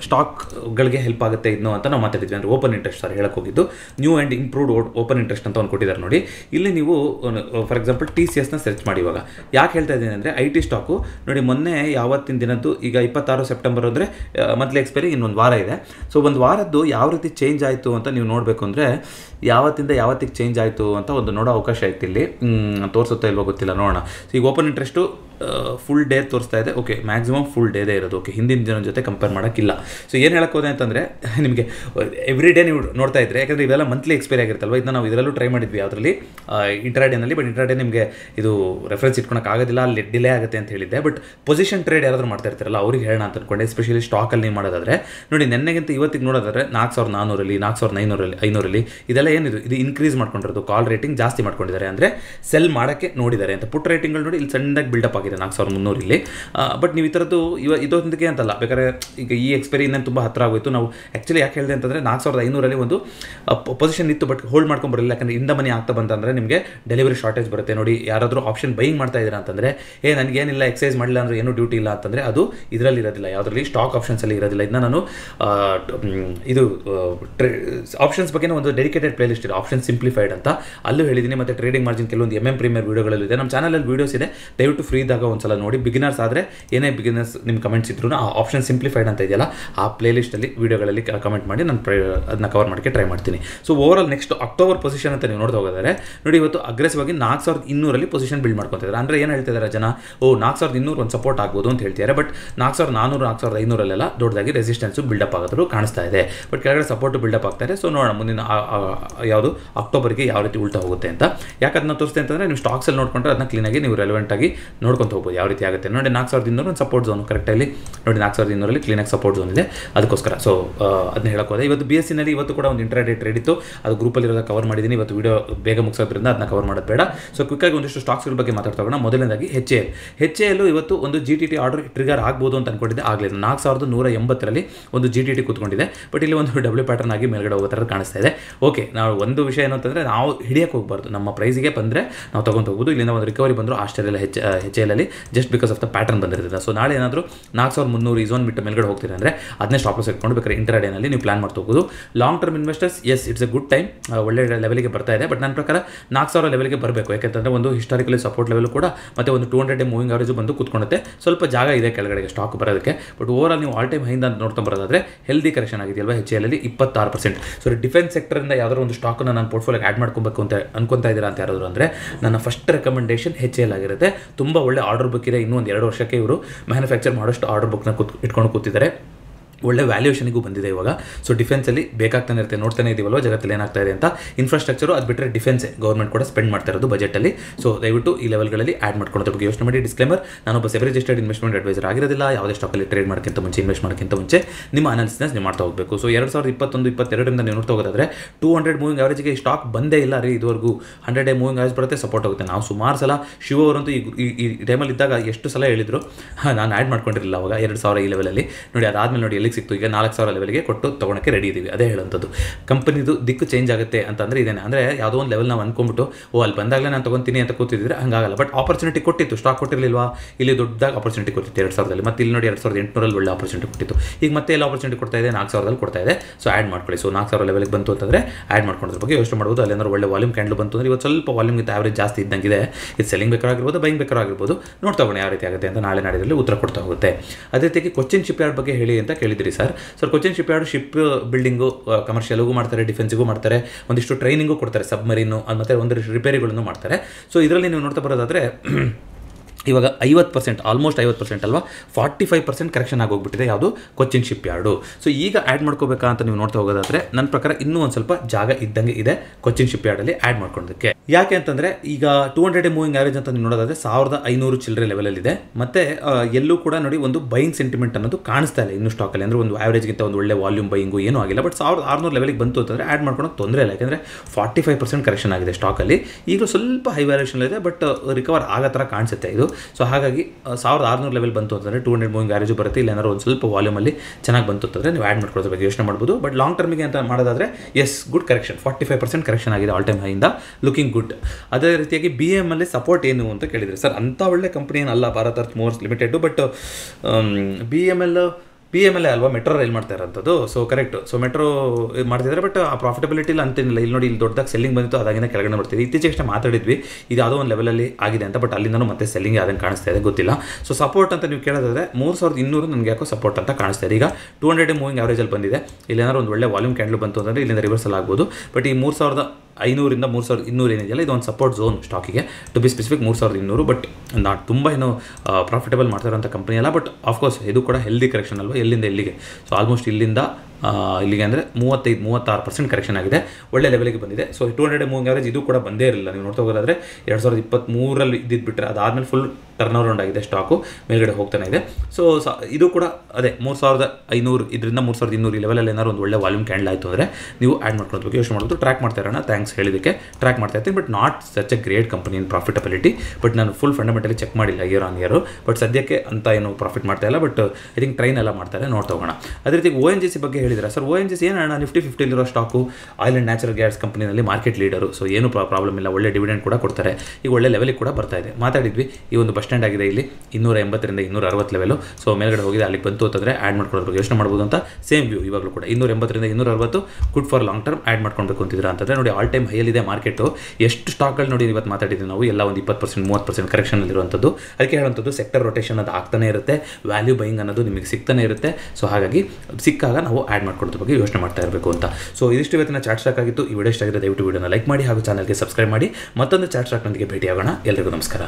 ಸ್ಟಾಕ್ಗಳಿಗೆ ಹೆಲ್ಪ್ ಆಗುತ್ತೆ ಇದನ್ನು ಅಂತ ನಾವು ಮಾತಾಡಿದ್ವಿ ಅಂದರೆ ಓಪನ್ ಇಂಟ್ರೆಸ್ಟ್ ಸರ್ ಹೇಳಕ್ಕೆ ಹೋಗಿದ್ದು new and improved open interest ಅಂತ ಒಂದು ಕೊಟ್ಟಿದ್ದಾರೆ ನೋಡಿ ಇಲ್ಲಿ ನೀವು ಫಾರ್ ಎಕ್ಸಾಂಪಲ್ ಟಿ ಸಿ ಎಸ್ನ ಸರ್ಚ್ ಮಾಡಿ ಇವಾಗ ಯಾಕೆ ಹೇಳ್ತಾ ಇದ್ದೀನಿ ಅಂದರೆ ಐ ಟಿ ಸ್ಟಾಕು ನೋಡಿ ಮೊನ್ನೆ ಯಾವತ್ತಿನ ದಿನದ್ದು ಈಗ ಇಪ್ಪತ್ತಾರು ಸೆಪ್ಟೆಂಬರ್ ಅಂದರೆ ಮಂತ್ಲಿ ಎಕ್ಸ್ಪೈರಿ ಇನ್ನೊಂದು ವಾರ ಇದೆ ಸೊ ಒಂದು ವಾರ ವಾರದ್ದು ಯಾವ ರೀತಿ ಚೇಂಜ್ ಆಯಿತು ಅಂತ ನೀವು ನೋಡಬೇಕು ಅಂದರೆ ಯಾವತ್ತಿಂದ ಯಾವತ್ತಿಗೆ ಚೇಂಜ್ ಆಯಿತು ಅಂತ ಒಂದು ನೋಡೋ ಅವಕಾಶ ಐತಿ ಇಲ್ಲಿ ತೋರಿಸುತ್ತಾ ಇಲ್ವೋ ಗೊತ್ತಿಲ್ಲ ನೋಡೋಣ ಈಗ ಓಪನ್ ಇಂಟ್ರೆಸ್ಟು ಫುಲ್ ಡೇ ತೋರಿಸ್ತಾ ಇದೆ ಓಕೆ ಮ್ಯಾಕ್ಸಿಮಮ್ ಫುಲ್ ಡೇದೇ ಇರೋದು ಓಕೆ ಹಿಂದಿನ ದಿನ ಜೊತೆ ಕಂಪೇರ್ ಮಾಡೋಕ್ಕಿಲ್ಲ ಸೊ ಏನು ಹೇಳೋಕ್ಕೋದೆ ಅಂತಂದರೆ ನಿಮಗೆ ಎವ್ರಿ ಡೇ ನೀವು ನೋಡ್ತಾ ಇದ್ರೆ ಯಾಕಂದರೆ ಇವೆಲ್ಲ ಮಂತ್ಲಿ ಎಕ್ಸ್ಪೈರಿ ಆಗಿರ್ತಲ್ವ ಇದನ್ನ ನಾವು ಇದರಲ್ಲೂ ಟ್ರೈ ಮಾಡಿದ್ವಿ ಅದರಲ್ಲಿ ಇಂಟ್ರಾ ಡೇನಲ್ಲಿ ಬಟ್ ಇಂಟರ್ ಡೇ ನಿಮಗೆ ಇದು ರೆಫರೆನ್ಸ್ ಆಗೋದಿಲ್ಲ ಅಲ್ಲಿ ಡಿಲೇ ಆಗುತ್ತೆ ಅಂತ ಹೇಳಿದ್ದೆ ಬಟ್ ಪೊಸಿಷನ್ ಟ್ರೇಡ್ ಯಾರಾದರೂ ಮಾಡ್ತಾ ಇರ್ತಾರಲ್ಲ ಅವ್ರಿಗೆ ಹೇಳೋಣ ಅಂತ ಅನ್ಕೊಂಡೆ ಎಸ್ಪೆಷಲಿ ಸ್ಟಾಕಲ್ಲಿ ನೀವು ಮಾಡೋದಾದರೆ ನೋಡಿ ನೆನ್ನೆಗಿಂತ ಇವತ್ತಿಗೆ ನೋಡೋದಾದರೆ ನಾಲ್ಕು ಸಾವಿರದ ನಾನ್ನೂರಲ್ಲಿ ನಾಲ್ಕು ಸಾವಿರದ ಐನೂರಲ್ಲಿ ಐನೂರಲ್ಲಿ ಇದೆಲ್ಲ ಏನಿದು ಇದು ಇನ್ಕ್ರೀಸ್ ಮಾಡ್ಕೊಂಡಿರೋದು ಕಾಲ್ ರೇಟಿಂಗ್ ಜಾಸ್ತಿ ಮಾಡ್ಕೊಂಡಿದ್ದಾರೆ ಅಂದರೆ ಸೆಲ್ ಮಾಡೋಕ್ಕೆ ನೋಡಿದ್ದಾರೆ ಅಂತ ಪುಟ್ ರೇಟಿಂಗ್ಗಳು ನೋಡಿ ಇಲ್ಲಿ ಸಣ್ಣದಾಗಿ ಬಿಲ್ಡಪ್ ಆಗಿದೆ ಆಗಿದೆ ನಾಲ್ಕು ಸಾವಿರದ ಮುನ್ನೂರು ಇಲ್ಲಿ ಬಟ್ ನೀವು ಈ ಥರದ್ದು ಇವ ಇದೊಂದಿಗೆ ಅಂತಲ್ಲ ಬೇಕಾದ್ರೆ ಈಗ ಈ ಎಕ್ಸ್ಪೈರಿ ಇನ್ನೇನು ತುಂಬ ಹತ್ತಿರ ಆಗೋಯ್ತು ನಾವು ಆ್ಯಕ್ಚುಲಿ ಯಾಕೆ ಹೇಳಿದೆ ಅಂತಂದರೆ ನಾಲ್ಕು ಸಾವಿರದ ಐನೂರಲ್ಲಿ ಒಂದು ಪೊಸಿಷನ್ ಇತ್ತು ಬಟ್ ಹೋಲ್ಡ್ ಮಾಡ್ಕೊಂಬರಲಿಲ್ಲ ಯಾಕಂದರೆ ಇಂದ ಮನೆ ಆಗ್ತಾ ಬಂತಂದರೆ ನಿಮಗೆ ಡೆಲಿವರಿ ಶಾರ್ಟೇಜ್ ಬರುತ್ತೆ ನೋಡಿ ಯಾರಾದರೂ ಆಪ್ಷನ್ ಬೈಯಿಂಗ್ ಮಾಡ್ತಾ ಇದ್ದೀರಾ ಅಂತಂದರೆ ಏ ನನಗೇನಿಲ್ಲ ಎಕ್ಸೈಸ್ ಮಾಡಿಲ್ಲ ಅಂದರೆ ಏನು ಡ್ಯೂಟಿ ಇಲ್ಲ ಅಂತಂದರೆ ಅದು ಇದರಲ್ಲಿ ಇರೋದಿಲ್ಲ ಯಾವುದರಲ್ಲಿ ಸ್ಟಾಕ್ ಆಪ್ಷನ್ಸಲ್ಲಿ ಇರೋದಿಲ್ಲ ಇದನ್ನ ನಾನು ಇದು ಆಪ್ಷನ್ಸ್ ಬಗ್ಗೆ ಒಂದು ಡೆಡಿಕೇಟೆಡ್ ಪ್ಲೇಲಿಸ್ಟ್ ಇದೆ ಆಪ್ಷನ್ ಸಿಂಪ್ಲಿಫೈಡ್ ಅಂತ ಅಲ್ಲೂ ಹೇಳಿದ್ದೀನಿ ಮತ್ತು ಟ್ರೇಡಿಂಗ್ ಮಾರ್ಜಿನ್ ಕೆಲವೊಂದು ಎಮ್ ಎಮ್ ಪ್ರೀಮಿಯರ್ ವೀಡಿಯೋಗಳಲ್ಲೂ ಇದೆ ನಮ್ಮ ಚಾನಲಲ್ಲಿ ವೀಡಿಯೋಸ್ ಇದೆ ದಯವಿಟ್ಟು ಫ್ರೀ ಇದ್ದಾಗ ಆದಾಗ ಒಂದ್ಸಲ ನೋಡಿ ಬಿಗಿನರ್ಸ್ ಆದರೆ ಏನೇ ಬಿಗಿನರ್ಸ್ ನಿಮ್ಮ ಕಮೆಂಟ್ಸ್ ಇದ್ರು ಆ ಆಪ್ಷನ್ ಸಿಂಪ್ಲಿಫೈಡ್ ಅಂತ ಇದೆಯಲ್ಲ ಆ ಪ್ಲೇ ಪ್ಲೇಲಿಸ್ಟಲ್ಲಿ ವೀಡಿಯೋಗಳಲ್ಲಿ ಕಮೆಂಟ್ ಮಾಡಿ ನಾನು ಅದನ್ನ ಕವರ್ ಮಾಡೋಕ್ಕೆ ಟ್ರೈ ಮಾಡ್ತೀನಿ so over all next October position ಅಂತ ನೀವು ನೋಡ್ತಾ ಹೋಗೋದಾದ್ರೆ ನೋಡಿ ಇವತ್ತು ಅಗ್ರೆಸಿವ್ ಆಗಿ ನಾಲ್ಕು ಸಾವಿರದ ಇನ್ನೂರಲ್ಲಿ ಪೊಸಿಷನ್ ಬಿಲ್ಡ್ ಮಾಡ್ಕೊತಿದ್ದಾರೆ ಅಂದರೆ ಏನು ಹೇಳ್ತಿದ್ದಾರೆ ಜನ ಓ ನಾಲ್ಕು ಸಾವಿರದ ಇನ್ನೂರು ಒಂದು ಸಪೋರ್ಟ್ ಆಗ್ಬೋದು ಅಂತ ಹೇಳ್ತಿದ್ದಾರೆ ಬಟ್ ನಾಲ್ಕು ಸಾವಿರದ ನಾನ್ನೂರು ನಾಲ್ಕು ಸಾವಿರದ ಐನೂರಲ್ಲೆಲ್ಲ ದೊಡ್ಡದಾಗಿ ರೆಸಿಸ್ಟೆನ್ಸು ಬಿಲ್ಡಪ್ ಆಗೋದ್ರು ಕಾಣಿಸ್ತಾ ಇದೆ ಬಟ್ ಕೆಳಗಡೆ ಸಪೋರ್ಟ್ ಬಿಲ್ಡಪ್ ಆಗ್ತಾ ಇದೆ ಸೊ ನೋಡೋಣ ಮುಂದಿನ ಯಾವುದು ಅಕ್ಟೋಬರ್ಗೆ ಯಾವ ರೀತಿ ಉಲ್ಟಾ ಹೋಗುತ್ತೆ ಅಂತ ಯಾಕೆ ಅದನ್ನ ತೋರಿಸ್ತೇನೆ ಅಂತಂದರೆ ನೀವು ಸ್ಟಾಕ್ಸಲ್ಲಿ ನೋಡ್ಕೊಂಡ್ರೆ ಅದನ್ನ ಕ್ಲೀನಾಗಿ ನೀವು ರೆಲೆವೆಂಟಾಗಿ ನೋಡ್ಕೊಂಡು ಹೋಗ್ಬೋದು ಯಾವ ರೀತಿ ಆಗುತ್ತೆ ನೋಡಿ ನಾಲ್ಕು ಸಾವಿರದ ಇನ್ನೂರು ಒಂದು ಸಪೋರ್ಟ್ ಝೋನು ಕರೆಕ್ಟಾಗಿ ನೋಡಿ ನಾಲ್ಕು ಸಾವಿರದ ಇನ್ನೂರಲ್ಲಿ ಕ್ಲೀನಾಗಿ ಸಪೋರ್ಟ್ ಝೋನ್ ಇದೆ ಅದಕ್ಕೋಸ್ಕರ ಸೊ ಅದನ್ನ ಹೋದೆ ಇವತ್ತು ಬಿ ಎಸ್ ಸಿನಲ್ಲಿ ಇವತ್ತು ಕೂಡ ಒಂದು ಇಂಟರ್ ಟ್ರೇಡ್ ಇತ್ತು ಅದು ಗ್ರೂಪಲ್ಲಿರೋದ ಕವರ್ ಮಾಡಿದ್ದೀನಿ ಇವತ್ತು ವೀಡಿಯೋ ಬೇಗ ಮುಗಿಸೋದ್ರಿಂದ ಅದನ್ನ ಕವರ್ ಮಾಡೋದು ಬೇಡ ಸೊ ಕ್ವಿಕ್ಕಾಗಿ ಒಂದಿಷ್ಟು ಸ್ಟಾಕ್ಸ್ಗಳ ಬಗ್ಗೆ ಮಾತಾಡ್ತಾ ಮೊದಲನೇದಾಗಿ ಹೆಚ್ ಎಲ್ ಹೆಚ್ ಎಲ್ ಇವತ್ತು ಒಂದು G T T order trigger ಆಗ್ಬೋದು ಅಂತ ಅನ್ಕೊಂಡಿದ್ದೆ ಆಗಲಿಲ್ಲ ನಾಲ್ಕು ಸಾವಿರದ ನೂರ ಎಂಬತ್ತರಲ್ಲಿ ಒಂದು ಜಿ ಟಿ ಟಿ ಕೂತ್ಕೊಂಡಿದೆ ಬಟ್ ಇಲ್ಲಿ ಒಂದು ಡಬ್ಲ್ಯೂ ಪ್ಯಾಟರ್ನ್ ಆಗಿ ಮೇಲ್ಗಡೆ ಹೋಗೋ ಥರ ಕಾಣಿಸ್ತಾ ಇದೆ ಓಕೆ ನಾವು ಒಂದು ವಿಷಯ ಏನು ಅಂತಂದರೆ ನಾವು ಹಿಡಿಯಕ್ಕೆ ಹೋಗ್ಬಾರ್ದು ನಮ್ಮ ಪ್ರೈಸಿಗೆ ಬಂದರೆ ನಾವು ತೊಗೊಂಡು ಹೋಗ್ಬೋದು ಇಲ್ಲಿಂದ ಒಂದು ರಿಕವರಿ ಬಂದರೂ ಆಸ್ಟ್ರೇಲಿಯಲ್ಲಿ ಹೆಚ್ ಹೆಚ್ ಎಲ್ ಸೇಲಲ್ಲಿ just because of the pattern ಬಂದಿರೋದಿಲ್ಲ ಸೊ ನಾಳೆ ಏನಾದರೂ ನಾಲ್ಕು ಸಾವಿರದ ಮುನ್ನೂರು ಈಸೋನ್ ಬಿಟ್ಟು ಮೇಲ್ಗಡೆ ಹೋಗ್ತೀರಿ ಅಂದರೆ ಅದನ್ನೇ ಸ್ಟಾಪ್ ಲಾಸ್ ಇಟ್ಕೊಂಡು ಬೇಕಾದ್ರೆ ಇಂಟರ್ ಡೇನಲ್ಲಿ ನೀವು ಪ್ಲಾನ್ ಮಾಡ್ಕೋಬೋದು long term investors yes it's a good time ಒಳ್ಳೆ ಲೆವೆಲ್ಗೆ ಬರ್ತಾ ಇದೆ ಬಟ್ ನನ್ನ ಪ್ರಕಾರ ನಾಲ್ಕು ಸಾವಿರ ಲೆವೆಲ್ಗೆ ಬರಬೇಕು ಯಾಕಂತಂದರೆ ಒಂದು ಹಿಸ್ಟಾರಿಕಲಿ ಸಪೋರ್ಟ್ ಲೆವೆಲ್ ಕೂಡ ಮತ್ತು ಒಂದು two hundred day moving average ಬಂದು ಕೂತ್ಕೊಳ್ಳುತ್ತೆ ಸ್ವಲ್ಪ ಜಾಗ ಇದೆ ಕೆಳಗಡೆಗೆ ಸ್ಟಾಕ್ ಬರೋದಕ್ಕೆ ಬಟ್ ಓವರ್ ನೀವು ಆಲ್ ಟೈಮ್ ಹೈಂದ ನೋಡ್ತಾ ಬರೋದಾದರೆ ಹೆಲ್ದಿ ಕರೆಕ್ಷನ್ ಆಗಿದೆಯಲ್ವಾ ಹೆಚ್ ಎಲ್ ಇಪ್ಪತ್ತಾರು ಪರ್ಸೆಂಟ್ ಸೊ ಡಿಫೆನ್ಸ್ ಸೆಕ್ಟರಿಂದ ಯಾವ್ದಾದ್ರು ಒಂದು ಸ್ಟಾಕನ್ನು ನಾನು ಪೋರ್ಟ್ಫೋಲಿಯೋಗೆ ಆ್ಯಡ್ ಮಾಡ್ಕೊಬೇಕು ಅಂತ ಅನ್ಕೊತಾ ಇದ್ದೀರಾ ಅಂತ ಯಾರಾದರೂ ಅಂದರೆ ನನ್ನ ಫಸ್ಟ್ ರೆಕಮೆಂಡೇಷನ್ ಹೆಚ್ ಎಲ್ ಆಗಿರುತ್ತೆ ತುಂಬ ಒಳ್ಳೆ ಆರ್ಡರ್ ಬುಕ್ ಇದೆ ಇನ್ನೊಂದು ಎರಡು ವರ್ಷಕ್ಕೆ ಇವರು ಮ್ಯಾನುಫ್ಯಾಕ್ಚರ್ ಮಾಡೋಷ್ಟು ಆರ್ಡರ್ ಬುಕ್ನ ನ ಇಟ್ಕೊಂಡು ಕೂತಿದ್ದಾರೆ ಒಳ್ಳೆ ವ್ಯಾಲ್ಯೂಷನಿಗೂ ಬಂದಿದೆ ಇವಾಗ ಸೊ ಡಿಫೆನ್ಸಲ್ಲಿ ಬೇಕಾಗ್ತಾನೆ ಇರುತ್ತೆ ನೋಡ್ತಾನೆ ಇದೀವಲ್ವ ಜಗತ್ತಲ್ಲಿ ಏನಾಗ್ತಾ ಇದೆ ಅಂತ ಇನ್ಫ್ರಾಸ್ಟ್ರಕ್ಚರು ಅದು ಬಿಟ್ಟರೆ ಡಿಫೆನ್ಸ್ ಗೌರ್ಮೆಂಟ್ ಕೂಡ ಸ್ಪೆಂಡ್ ಮಾಡ್ತಾ ಇರೋದು ಬಜೆಟಲ್ಲಿ ಸೊ ದಯವಿಟ್ಟು ಈ ಲೆವೆಲ್ಗಳಲ್ಲಿ ಆಡ್ ಮಾಡ್ಕೊಳ್ಳೋದ್ರ ಬಗ್ಗೆ ಯೋಚನೆ ಮಾಡಿ ಡಿಸ್ಕ್ಲೇಮರ್ ಒಬ್ಬ ಸೆಬಿ ರಿಜಿಸ್ಟರ್ಡ್ ಇನ್ವೆಸ್ಟ್ಮೆಂಟ್ ಅಡ್ವೈಸರ್ ಆಗಿರೋದಿಲ್ಲ ಯಾವುದೇ ಸ್ಟಾಕಲ್ಲಿ ಟ್ರೇಡ್ ಮಾಡ್ಕಿಂತ ಮುಂಚೆ ಇನ್ವೆಸ್ಟ್ ಮಾಡೋಕ್ಕಿಂತ ಮುಂಚೆ ನಿಮ್ಮ ಅನಾಲಿಸಿಸ್ ನೀವು ಮಾಡ್ತಾ ಹೋಗಬೇಕು ಸೊ ಎರಡು ಸಾವಿರದ ಇಪ್ಪತ್ತೊಂದು ಇಪ್ಪತ್ತೆರಡರಿಂದ ನೀವು ನೋಡ್ತಾ ಹೋಗೋದಾದ್ರೆ ಟೂ ಹಂಡ್ರೆಡ್ ಮೂವಿಂಗ್ ಅವರೇಜ್ಗೆ ಸ್ಟಾಕ್ ಬಂದೇ ಇಲ್ಲ ರೀ ಇದುವರೆಗೂ ಹಂಡ್ರೆಡ್ ಡೇ ಮೂವಿಂಗ್ ಅವರೇಜ್ ಬರುತ್ತೆ ಸಪೋರ್ಟ್ ಆಗುತ್ತೆ ನಾವು ಸುಮಾರು ಸಲ ಶಿವ ಅವರಂತೂ ಈ ಟೈಮಲ್ಲಿ ಇದ್ದಾಗ ಎಷ್ಟು ಸಲ ಹೇಳಿದ್ರು ನಾನು ಆ್ಯಡ್ ಮಾಡ್ಕೊಂಡಿರಲಿಲ್ಲ ಅವಾಗ ಎರಡು ಸಾವಿರ ಈ ಲೆವೆಲಲ್ಲಿ ನೋಡಿ ಅದಾದ್ಮೇಲೆ ನೋಡಿ ಎಲ್ಲಿ ಎಲ್ಲಿಗೆ ಸಿಕ್ತು ಈಗ ನಾಲ್ಕು ಸಾವಿರ ಲೆವೆಲ್ಗೆ ಕೊಟ್ಟು ತೊಗೊಳಕ್ಕೆ ರೆಡಿ ಇದ್ದೀವಿ ಅದೇ ಹೇಳೋಂಥದ್ದು ಕಂಪನಿದು ದಿಕ್ಕು ಚೇಂಜ್ ಆಗುತ್ತೆ ಅಂತಂದ್ರೆ ಇದೇನೆ ಅಂದರೆ ಯಾವುದೋ ಒಂದು ಲೆವೆಲ್ ನಾವು ಅಂದ್ಕೊಂಬಿಟ್ಟು ಓ ಅಲ್ಲಿ ಬಂದಾಗಲೇ ನಾನು ತೊಗೊತೀನಿ ಅಂತ ಕೂತಿದ್ರೆ ಹಂಗಾಗಲ್ಲ ಬಟ್ ಆಪರ್ಚುನಿಟಿ ಕೊಟ್ಟಿತ್ತು ಸ್ಟಾಕ್ ಕೊಟ್ಟಿರಲಿಲ್ಲ ಇಲ್ಲಿ ದೊಡ್ಡದಾಗ ಆಪರ್ಚುನಿಟಿ ಕೊಟ್ಟಿತ್ತು ಎರಡು ಸಾವಿರದಲ್ಲಿ ಮತ್ತೆ ಇಲ್ಲಿ ನೋಡಿ ಎರಡು ಸಾವಿರದ ಎಂಟುನೂರಲ್ಲಿ ಒಳ್ಳೆ ಆಪರ್ಚುನಿಟಿ ಕೊಟ್ಟಿತ್ತು ಈಗ ಮತ್ತೆ ಎಲ್ಲ ಆಪರ್ಚುನಿಟಿ ಕೊಡ್ತಾ ಇದೆ ನಾಲ್ಕು ಸಾವಿರದಲ್ಲಿ ಕೊಡ್ತಾ ಇದೆ ಸೊ ಆ್ಯಡ್ ಮಾಡ್ಕೊಳ್ಳಿ ಸೊ ನಾಲ್ಕು ಸಾವಿರ ಲೆವೆಲ್ಗೆ ಬಂತು ಅಂತಂದರೆ ಆ್ಯಡ್ ಮಾಡ್ಕೊಂಡ್ರ ಬಗ್ಗೆ ಯೋಚನೆ ಮಾಡ್ಬೋದು ಏನಾದ್ರು ಒಳ್ಳೆ ವಾಲ್ಯೂಮ್ ಕ್ಯಾಂಡಲ್ ಬಂತು ಅಂದರೆ ಇವತ್ತು ಸ್ವಲ್ಪ ವಾಲ್ಯೂಮ್ ಇತ್ತು ಆವರೇಜ್ ಜಾಸ್ತಿ ಇದ್ದಂಗಿದೆ ಇದು ಸೆಲ್ಲಿಂಗ್ ಬೇಕಾಗಿರ್ಬೋದು ಬೈಂಗ್ ಬೇಕಾಗಿರ್ಬೋದು ನೋಡ್ತಾ ಯಾವ ರೀತಿ ಆಗುತ್ತೆ ಅಂತ ನಾಳೆ ನಾಡಿದಲ್ಲಿ ಉತ್ತರ ಕೊಡ್ತಾ ಹೋಗುತ್ತೆ ಅದೇ ರೀತಿ ಕೊಚ್ಚಿನ್ ಶಿಪ್ ಯಾರ್ಡ್ ಬಗ್ಗೆ ಹೇಳಿ ಅಂತ ಹೇಳಿದ್ರಿ sir sir Cochin shipyard ship building ಕಮರ್ಷಿಯಲ್ಗೂ ಮಾಡ್ತಾರೆ ಡಿಫೆನ್ಸಿಗೂ ಮಾಡ್ತಾರೆ ಒಂದಿಷ್ಟು ಟ್ರೈನಿಂಗು ಕೊಡ್ತಾರೆ ಸಬ್ಮರೀನು ಮತ್ತು ಒಂದಿಷ್ಟು ರಿಪೇರಿಗಳನ್ನು ಮಾಡ್ತಾರೆ ಸೊ ಇದರಲ್ಲಿ ನೀವು ನೋಡ್ತಾ ಬರೋದಾದರೆ ಇವಾಗ ಐವತ್ತು ಪರ್ಸೆಂಟ್ ಆಲ್ಮೋಸ್ಟ್ ಐವತ್ತು ಪರ್ಸೆಂಟ್ ಅಲ್ವಾ ಫಾರ್ಟಿ ಫೈವ್ ಪರ್ಸೆಂಟ್ ಕರೆಕ್ಷನ್ ಆಗೋಗ್ಬಿಟ್ಟಿದೆ ಯಾವುದು Cochin shipyard so add ಮಾಡ್ಕೋಬೇಕಾ ಅಂತ ನೀವು ನೋಡ್ತಾ ಹೋಗೋದಾದ್ರೆ ನನ್ನ ಪ್ರಕಾರ ಇನ್ನೂ ಒಂದು ಸ್ವಲ್ಪ ಜಾಗ ಇದ್ದಂಗೆ ಇದೆ ಕೊಚ್ಚಿನ್ ಶಿಪ್ ಯಾರ್ಡಲ್ಲಿ ಆ್ಯಡ್ ಮಾಡ್ಕೊಳೋದಕ್ಕೆ ಯಾಕೆ ಅಂತಂದರೆ ಈಗ ಟೂ ಹಂಡ್ರೆಡ್ ಮೂವಿಂಗ್ ಆ್ಯಾರೇಜ್ ಅಂತ ನೀವು ನೋಡೋದಾದರೆ ಸಾವಿರದ ಐನೂರು ಚಿಲ್ಲರೆ ಲೆವೆಲಲ್ಲಿದೆ ಮತ್ತು ಎಲ್ಲೂ ಕೂಡ ನೋಡಿ ಒಂದು ಬೈಯಿಂಗ್ ಸೆಂಟಿಮೆಂಟ್ ಅನ್ನೋದು ಕಾಣಿಸ್ತಾ ಇಲ್ಲ ಇನ್ನೂ ಸ್ಟಾಕಲ್ಲಿ ಅಂದರೆ ಒಂದು ಆ್ಯಾವ್ರೇಜ್ಗಿಂತ ಒಂದು ಒಳ್ಳೆ ವಾಲ್ಯೂಮ್ ಬೈಯಿಂಗು ಏನೂ ಆಗಿಲ್ಲ ಬಟ್ ಸಾವಿರದ ಆರುನೂರು ಲೆವೆಲ್ಗೆ ಬಂತು ಅಂತಂದರೆ ಆ್ಯಡ್ ಮಾಡ್ಕೊಂಡು ತೊಂದರೆ ಇಲ್ಲ ಯಾಕೆಂದರೆ ಫಾರ್ಟಿ ಫೈವ್ ಪರ್ಸೆಂಟ್ ಕರೆಕ್ಷನ್ ಆಗಿದೆ ಸ್ಟಾಕಲ್ಲಿ ಈಗಲೂ ಸ್ವಲ್ಪ ಹೈ ವ್ಯಾಲ್ಯೂಷನ್ ಇದೆ ಬಟ್ ರಿಕವರ್ ಆಗೋ ಥರ ಕಾಣಿಸುತ್ತೆ ಇದು ಸೊ ಹಾಗಾಗಿ ಸಾವಿರದ ಆರುನೂರು ಲೆವೆಲ್ ಬಂತು ಅಂತಂದರೆ ಟೂ ಹಂಡ್ರೆಡ್ ಮೂವಿಂಗ್ ಗ್ಯಾರೇಜು ಬರುತ್ತೆ ಇಲ್ಲ ಏನಾದ್ರು ಒಂದು ಸ್ವಲ್ಪ ವಾಲ್ಯೂಮಲ್ಲಿ ಚೆನ್ನಾಗಿ ಬಂತು ಅಂತಂದರೆ ನೀವು ಆ್ಯಡ್ ಮಾಡ್ಕೊಳ್ಳೋದ್ರ ಬಗ್ಗೆ ಯೋಚನೆ ಮಾಡ್ಬೋದು ಬಟ್ ಲಾಂಗ್ ಟರ್ಮಿಗೆ ಅಂತ ಮಾಡೋದಾದರೆ yes good correction forty five percent correction ಆಗಿದೆ ಆಲ್ ಟೈಮ್ ಹೈಯಿಂದ ಲುಕಿಂಗ್ ಗುಡ್ ಅದೇ ರೀತಿಯಾಗಿ ಬಿ ಎಮ್ ಅಲ್ಲಿ ಸಪೋರ್ಟ್ ಏನು ಅಂತ ಕೇಳಿದರೆ ಸರ್ ಅಂಥ ಒಳ್ಳೆ ಕಂಪ್ನಿ ಏನಲ್ಲ Bharat earth movers limited but B M L P M L ಅಲ್ವಾ ಮೆಟ್ರೋ ರೈಲ್ ಮಾಡ್ತಾ ಇರೋಂಥದ್ದು ಸೊ ಕರೆಕ್ಟ್ ಸೊ ಮೆಟ್ರೋ ಮಾಡ್ತಿದ್ದಾರೆ ಬಟ್ ಆ ಪ್ರಾಫಿಟಬಿಲಿಟಿ ಅಂತೇನಿಲ್ಲ ಇಲ್ಲಿ ನೋಡಿ ಇಲ್ಲಿ ದೊಡ್ಡದಾಗ ಸೆಲ್ಲಿಂಗ್ ಬಂದಿತ್ತು ಅದಾಗಿನ ಕೆಳಗಡೆ ಬರ್ತಿದೆ ಇತ್ತೀಚೆಗೆ ಮಾತಾಡಿದ್ವಿ ಇದು ಯಾವುದೋ ಒಂದು ಲೆವೆಲಲ್ಲಿ ಆಗಿದೆ ಅಂತ ಬಟ್ ಅಲ್ಲಿಂದನೂ ಮತ್ತೆ ಸೆಲ್ಲಿಂಗ್ ಆದಂಗೆ ಕಾಣಿಸ್ತಾ ಇದೆ ಗೊತ್ತಿಲ್ಲ ಸೊ ಸಪೋರ್ಟ್ ಅಂತ ನೀವು ಕೇಳೋದಾದ್ರೆ ಮೂರು ಸಾವಿರದ ಇನ್ನೂರು ನನಗೆ ಯಾಕೋ ಸಪೋರ್ಟ್ ಅಂತ ಕಾಣಿಸ್ತಾ ಇದೆ ಈಗ ಟೂ ಹಂಡ್ರೆಡ್ ಮೂವಿಂಗ್ ಆವರೇಜಲ್ಲಿ ಬಂದಿದೆ ಇಲ್ಲಿ ಒಂದು ಒಳ್ಳೆ ವಾಲ್ಯೂಮ್ ಕ್ಯಾಂಡಲ್ ಬಂತು ಅಂದರೆ ಇಲ್ಲಿಂದ ರಿವರ್ಸಲ್ ಆಗ್ಬೋದು ಬಟ್ ಈ ಮೂರು ಸಾವಿರದ ಐನೂರಿಂದ ಮೂರು ಸಾವಿರದ ಇನ್ನೂರು ಏನಿದೆಯಲ್ಲ ಇದೊಂದು ಸಪೋರ್ಟ್ ಝೋನ್ ಸ್ಟಾಕಿಗೆ ಟು ಬಿ ಸ್ಪೆಸಿಫಿಕ್ ಮೂರು ಸಾವಿರದ ಇನ್ನೂರು ಬಟ್ ನಾಟ್ ತುಂಬ ಏನು ಪ್ರಾಫಿಟೇಬಲ್ ಮಾಡ್ತಾರಂಥ ಕಂಪ್ನಿ ಅಲ್ಲ ಬಟ್ ಆಫ್ಕೋರ್ಸ್ ಇದು ಕೂಡ ಹೆಲ್ದಿ ಕರೆಕ್ಷನ್ ಅಲ್ವಾ ಎಲ್ಲಿಂದ ಎಲ್ಲಿಗೆ ಸೊ ಆಲ್ಮೋಸ್ಟ್ ಇಲ್ಲಿಂದ ಇಲ್ಲಿಗೆ ಅಂದರೆ ಮೂವತ್ತೈದು ಮೂವತ್ತಾರು ಪರ್ಸೆಂಟ್ ಕರೆಕ್ಷನ್ ಆಗಿದೆ ಒಳ್ಳೆ ಲೆವೆಲ್ಗೆ ಬಂದಿದೆ so two hundred moving average ಇದು ಕೂಡ ಬಂದೇ ಇರಲಿಲ್ಲ ನೀವು ನೋಡ್ತಾ ಹೋಗೋದಾದ್ರೆ ಎರಡು ಸಾವಿರದ ಇಪ್ಪತ್ತ್ಮೂರಲ್ಲಿ ಇದ್ದಿದ್ದು ಬಿಟ್ಟರೆ ಅದಾದಮೇಲೆ ಫುಲ್ ಟರ್ನ್ ಅರೌಂಡ್ ಆಗಿದೆ ಸ್ಟಾಕು ಮೇಲ್ಗಡೆ ಹೋಗ್ತಾನೆ ಇದೆ ಸೊ ಇದು ಕೂಡ ಅದೇ ಮೂರು ಸಾವಿರದ ಐನೂರು ಇದರಿಂದ ಮೂರು ಸಾವಿರದ ಇನ್ನೂರು ಈ ಲೆವೆಲಲ್ಲಿ ಏನಾದ್ರು ಒಂದು ಒಳ್ಳೆ ವಾಲ್ಯೂಮ್ ಕ್ಯಾಂಡಲ್ ಆಯಿತು ಅಂದರೆ ನೀವು ಆ್ಯಡ್ ಮಾಡ್ಕೊಳ್ಬೇಕು ಯೋಚನೆ ಮಾಡೋದು ಟ್ರ್ಯಾಕ್ ಮಾಡ್ತಾ ಇರೋಣ ಥ್ಯಾಂಕ್ಸ್ ಹೇಳಿದ್ದಕ್ಕೆ ಟ್ರ್ಯಾಕ್ ಮಾಡ್ತಾ ಇರ್ತೀನಿ but not such a great company in profitability but ನಾನು ಫುಲ್ ಫಂಡಮೆಂಟಲಿ ಚೆಕ್ ಮಾಡಿಲ್ಲ ಇಯರ್ ಆನ್ ಇಯರು ಬಟ್ ಸದ್ಯಕ್ಕೆ ಅಂತ ಏನು ಪ್ರಾಫಿಟ್ ಮಾಡ್ತಾ ಇಲ್ಲ ಬಟ್ ಐ ಥಿಂಕ್ ಟ್ರೈನ್ ಎಲ್ಲ ಮಾಡ್ತಾರೆ ನೋಡ್ತಾ ಹೋಗೋಣ ಅದೇ ರೀತಿ ಓ ಎನ್ ಜಿ ಸಿ ಬಗ್ಗೆ ಕೇಳಿದರೆ sir O N G C ಏನಣ್ಣ ನಿಫ್ಟಿ ಫಿಫ್ಟಿಲಿರೋ stock oil and natural gas ಕಂಪನಿನಲ್ಲಿ ಮಾರ್ಕೆಟ್ ಲೀಡರು ಸೊ ಏನು ಪ್ರಾಬ್ಲಮ್ ಇಲ್ಲ ಒಳ್ಳೆ ಡಿವಿಡೆಂಡ್ ಕೂಡ ಕೊಡ್ತಾರೆ ಈಗ ಒಳ್ಳೆ ಲೆವೆಲಿಗೆ ಕೂಡ ಬರ್ತಾ ಇದೆ ಮಾತಾಡಿದ್ವಿ ಈ ಒಂದು ಬಸ್ ಸ್ಟ್ಯಾಂಡ್ ಆಗಿದೆ ಇಲ್ಲಿ ಇನ್ನೂರ ಎಂಬತ್ತರಿಂದ ಇನ್ನೂರ ಅರವತ್ತು ಲೆವೆಲು ಸೊ ಮೇಲ್ಗಡೆ ಹೋಗಿದೆ ಅಲ್ಲಿಗೆ ಬಂತು ಅಂತಂದರೆ ಆ್ಯಡ್ ಮಾಡ್ಕೊಳ್ಬೇಕು ಯೋಚನೆ ಮಾಡ್ಬೋದು ಅಂತ ಸೇಮ್ ವ್ಯೂ ಇವಾಗಲೂ ಕೂಡ ಇನ್ನೂರ ಎಂಬತ್ತರಿಂದ ಇನ್ನೂರ ಅರವತ್ತು good for long term add ಮಾಡ್ಕೊಳ್ಬೇಕು ಅಂತಿದ್ರೆ ಅಂತಂದರೆ ನೋಡಿ ಆಲ್ ಟೈಮ್ ಹೈಯಲ್ಲಿದೆ ಮಾರ್ಕೆಟು ಎಷ್ಟು ಸ್ಟಾಕ್ಗಳು ನೋಡಿ ಇವತ್ತು ಮಾತಾಡಿದ್ದೀವಿ ನಾವು ಎಲ್ಲ ಒಂದು ಇಪ್ಪತ್ತು ಪರ್ಸೆಂಟ್ ಮೂವತ್ತು ಪರ್ಸೆಂಟ್ ಇರುವಂಥದ್ದು ಅದಕ್ಕೆ ಹೇಳುವಂಥದ್ದು ಸೆಕ್ಟರ್ ರೊಟೇಷನ್ ಅದು ಆಗ್ತಾನೆ ಇರುತ್ತೆ ವ್ಯಾಲ್ಯೂ ಬೈಯಿಂಗ್ ಅನ್ನೋದು ನಿಮಗೆ ಸಿಗ್ತಾನೆ ಇರುತ್ತೆ ಸೊ ಹಾಗಾಗಿ ಸಿಕ್ಕಾಗ ನಾವು ಆ್ಯಡ್ ಆ್ಯಡ್ ಮಾಡ್ಕೊಳ್ಳೋದ್ರ ಬಗ್ಗೆ ಯೋಚನೆ ಮಾಡ್ತಾ ಇರಬೇಕು ಅಂತ ಸೊ ಇದಿಷ್ಟು ಇವತ್ತಿನ ಚಾಟ್ ಸ್ಟಾಕ್ ಆಗಿತ್ತು ಈ ವಿಡಿಯೋ ಇಷ್ಟ ಆಗಿರೋ ದಯವಿಟ್ಟು ವಿಡಿಯೋನ ಲೈಕ್ ಮಾಡಿ ಹಾಗೂ ಚಾನಲ್ಗೆ ಸಬ್ಸ್ಕ್ರೈಬ್ ಮಾಡಿ ಮತ್ತೊಂದು ಚಾಟ್ ಸ್ಟಾಕ್ನೊಂದಿಗೆ ಭೇಟಿಯಾಗೋಣ ಎಲ್ಲರಿಗೂ ನಮಸ್ಕಾರ